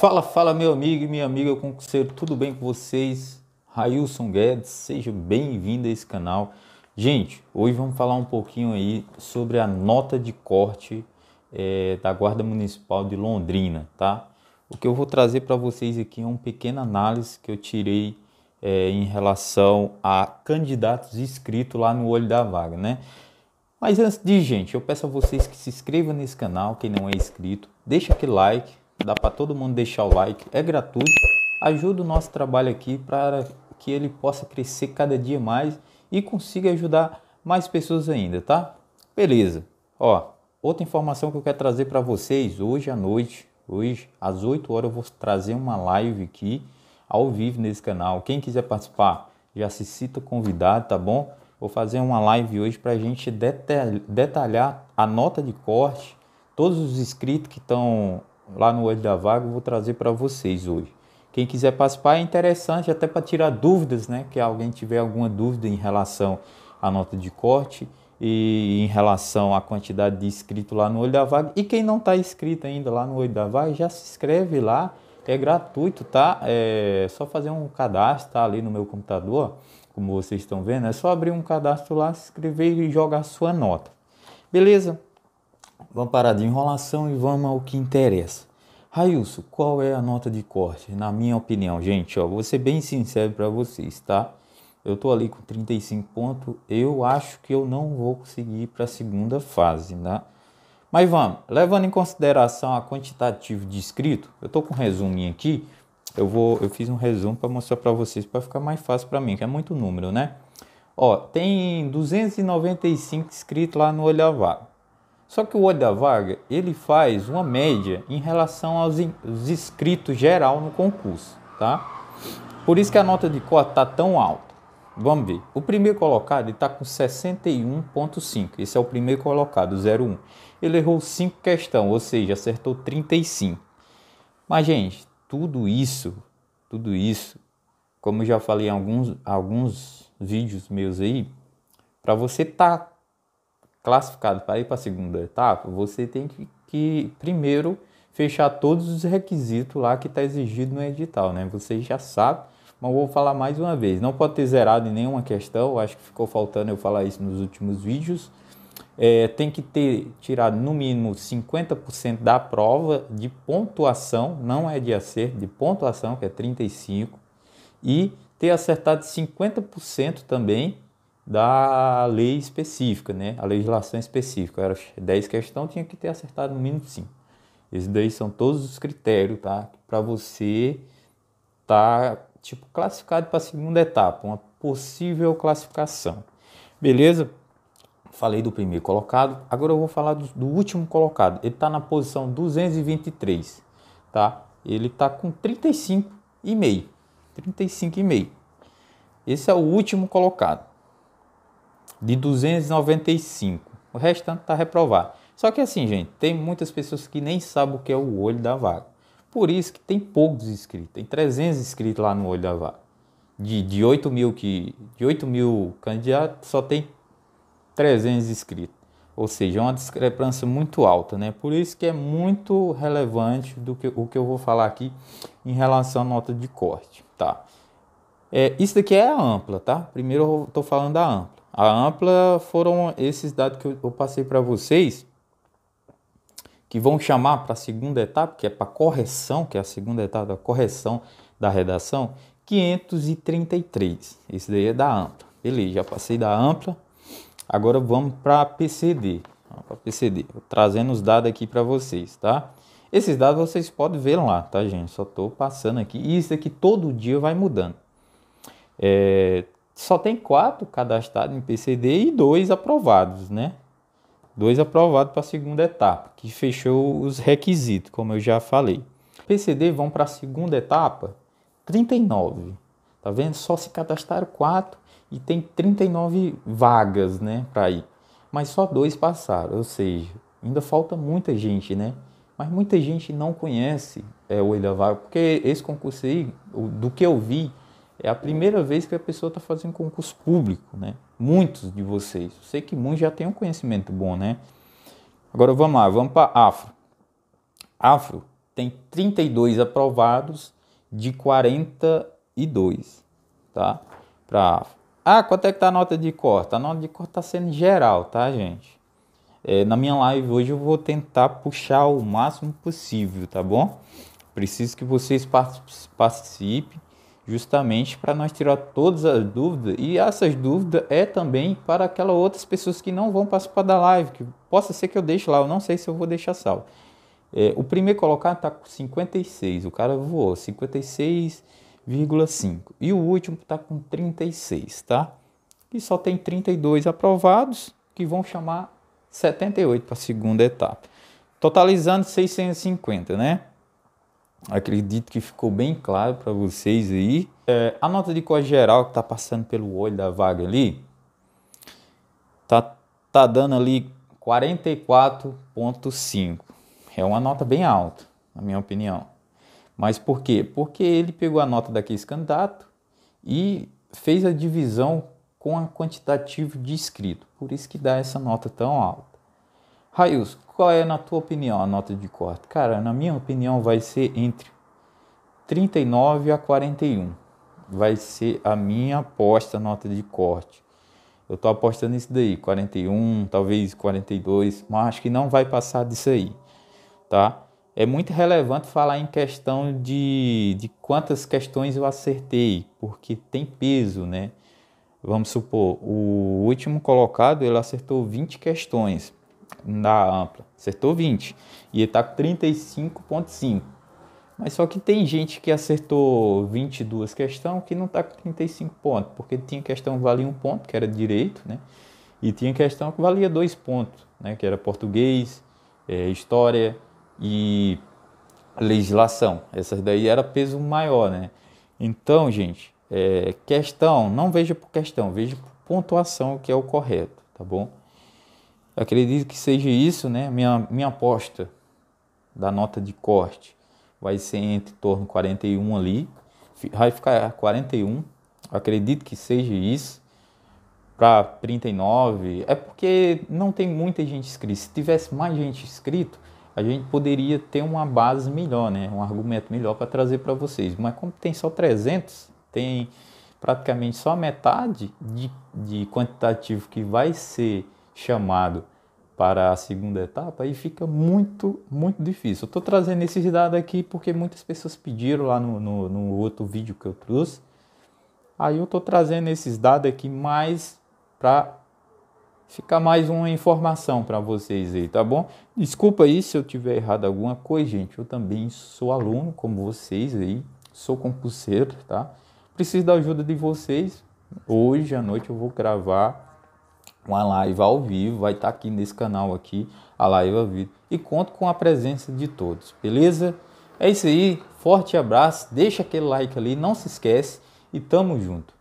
Fala, fala, meu amigo e minha amiga concurseiro, tudo bem com vocês? Railson Guedes, seja bem-vindo a esse canal. Gente, hoje vamos falar um pouquinho aí sobre a nota de corte é, da Guarda Municipal de Londrina, tá? O que eu vou trazer para vocês aqui é uma pequena análise que eu tirei é, em relação a candidatos inscritos lá no olho da vaga, né? Mas antes de gente, eu peço a vocês que se inscrevam nesse canal, quem não é inscrito, deixa aquele like, dá para todo mundo deixar o like, é gratuito, ajuda o nosso trabalho aqui para que ele possa crescer cada dia mais e consiga ajudar mais pessoas ainda, tá? Beleza. Ó, outra informação que eu quero trazer para vocês hoje à noite, hoje às 8 horas eu vou trazer uma live aqui ao vivo nesse canal. Quem quiser participar, já se cita convidado, tá bom? Vou fazer uma live hoje para a gente detalhar a nota de corte. Todos os inscritos que estão lá no olho da vaga, eu vou trazer para vocês hoje. Quem quiser participar é interessante, até para tirar dúvidas, né? Que alguém tiver alguma dúvida em relação à nota de corte e em relação à quantidade de inscrito lá no Olho da Vaga. E quem não está inscrito ainda lá no Olho da Vaga, já se inscreve lá é gratuito, tá? É só fazer um cadastro tá? ali no meu computador, como vocês estão vendo. É só abrir um cadastro lá, se inscrever e jogar a sua nota. Beleza? Vamos parar de enrolação e vamos ao que interessa. Railson, qual é a nota de corte? Na minha opinião, gente, ó, vou ser bem sincero para vocês, tá? Eu tô ali com 35 pontos, eu acho que eu não vou conseguir para a segunda fase, né? Mas vamos, levando em consideração a quantitativa de inscrito, eu estou com um resuminho aqui. Eu vou, eu fiz um resumo para mostrar para vocês para ficar mais fácil para mim, que é muito número, né? Ó, tem 295 inscritos lá no Olho da Vaga. Só que o Olho da Vaga, ele faz uma média em relação aos inscritos geral no concurso, tá? Por isso que a nota de cota tá tão alta. Vamos ver. O primeiro colocado está com 61,5. Esse é o primeiro colocado, 01. Ele errou 5 questões, ou seja, acertou 35. Mas, gente, tudo isso, tudo isso, como já falei em alguns, alguns vídeos meus aí, para você estar tá classificado para ir para a segunda etapa, você tem que, que primeiro fechar todos os requisitos lá que está exigido no edital, né? Você já sabe mas vou falar mais uma vez. Não pode ter zerado em nenhuma questão, acho que ficou faltando eu falar isso nos últimos vídeos. É, tem que ter tirado no mínimo 50% da prova de pontuação, não é de acerto, de pontuação, que é 35, e ter acertado 50% também da lei específica, né? a legislação específica. Era 10 questões, tinha que ter acertado no mínimo 5. Esses daí são todos os critérios tá? para você estar tá tipo classificado para a segunda etapa, uma possível classificação. Beleza? Falei do primeiro colocado, agora eu vou falar do, do último colocado. Ele está na posição 223, tá? Ele está com 35,5. 35,5. Esse é o último colocado de 295. O restante está reprovado. Só que assim, gente, tem muitas pessoas que nem sabem o que é o olho da vaga. Por isso que tem poucos inscritos, tem 300 inscritos lá no Olho da Vaca. De, de 8 mil que de 8 mil candidatos só tem 300 inscritos, ou seja, é uma discrepância muito alta, né? Por isso que é muito relevante do que o que eu vou falar aqui em relação à nota de corte, tá? É, isso daqui é a ampla, tá? Primeiro eu estou falando da ampla. A ampla foram esses dados que eu, eu passei para vocês que vão chamar para a segunda etapa, que é para correção, que é a segunda etapa, da correção da redação, 533. Esse daí é da ampla. Beleza, já passei da ampla. Agora vamos para a PCD. Para PCD, trazendo os dados aqui para vocês, tá? Esses dados vocês podem ver lá, tá, gente? Só estou passando aqui. E isso aqui todo dia vai mudando. É, só tem quatro cadastrados em PCD e dois aprovados, né? dois aprovados para a segunda etapa, que fechou os requisitos, como eu já falei. PCD vão para a segunda etapa 39. Tá vendo? Só se cadastraram quatro e tem 39 vagas, né, para ir. Mas só dois passaram, ou seja, ainda falta muita gente, né? Mas muita gente não conhece é, o Ilha Vaga, porque esse concurso aí, do que eu vi, é a primeira vez que a pessoa está fazendo concurso público, né? Muitos de vocês. Eu sei que muitos já têm um conhecimento bom, né? Agora vamos lá, vamos para afro. Afro tem 32 aprovados de 42, tá? Para afro. Ah, quanto é que tá a nota de corte? A nota de corte tá sendo geral, tá, gente? É, na minha live hoje eu vou tentar puxar o máximo possível, tá bom? Preciso que vocês participem justamente para nós tirar todas as dúvidas e essas dúvidas é também para aquelas outras pessoas que não vão participar da live, que possa ser que eu deixe lá, eu não sei se eu vou deixar salvo. É, o primeiro colocado está com 56, o cara voou 56,5 e o último está com 36, tá? E só tem 32 aprovados que vão chamar 78 para a segunda etapa, totalizando 650, né? Acredito que ficou bem claro para vocês aí. É, a nota de cor geral que está passando pelo olho da vaga ali, tá, tá dando ali 44,5. É uma nota bem alta, na minha opinião. Mas por quê? Porque ele pegou a nota daquele candidato e fez a divisão com a quantitativa de inscrito. Por isso que dá essa nota tão alta. Raios, qual é na tua opinião a nota de corte? Cara, na minha opinião vai ser entre 39 a 41. Vai ser a minha aposta nota de corte. Eu tô apostando isso daí, 41, talvez 42, mas acho que não vai passar disso aí, tá? É muito relevante falar em questão de, de quantas questões eu acertei, porque tem peso, né? Vamos supor, o último colocado ele acertou 20 questões da ampla, acertou 20 e ele está com 35,5. Mas só que tem gente que acertou 22 questões que não está com 35 pontos, porque tinha questão que valia um ponto, que era direito, né? E tinha questão que valia dois pontos, né? Que era português, é, história e legislação. Essas daí era peso maior, né? Então, gente, é, questão, não veja por questão, veja por pontuação que é o correto, tá bom? acredito que seja isso, né? Minha, minha aposta da nota de corte vai ser entre torno 41 ali. Vai ficar 41. Acredito que seja isso. Para 39. É porque não tem muita gente inscrita. Se tivesse mais gente inscrito, a gente poderia ter uma base melhor, né? Um argumento melhor para trazer para vocês. Mas como tem só 300, tem praticamente só metade de, de quantitativo que vai ser chamado para a segunda etapa e fica muito, muito difícil. Eu estou trazendo esses dados aqui porque muitas pessoas pediram lá no, no, no outro vídeo que eu trouxe. Aí eu estou trazendo esses dados aqui mais para ficar mais uma informação para vocês aí, tá bom? Desculpa aí se eu tiver errado alguma coisa, gente. Eu também sou aluno como vocês aí, sou concurseiro, tá? Preciso da ajuda de vocês. Hoje à noite eu vou gravar uma live ao vivo, vai estar tá aqui nesse canal aqui, a live ao vivo. E conto com a presença de todos, beleza? É isso aí, forte abraço, deixa aquele like ali, não se esquece e tamo junto.